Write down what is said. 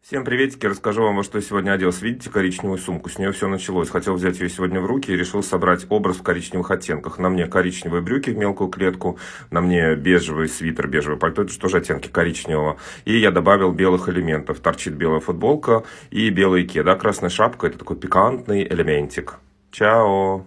Всем приветики, расскажу вам, во что сегодня оделся. Видите коричневую сумку? С нее все началось. Хотел взять ее сегодня в руки и решил собрать образ в коричневых оттенках. На мне коричневые брюки в мелкую клетку, на мне бежевый свитер, бежевый пальто, это же тоже оттенки коричневого. И я добавил белых элементов. Торчит белая футболка и белые кеды. красная шапка это такой пикантный элементик. Чао!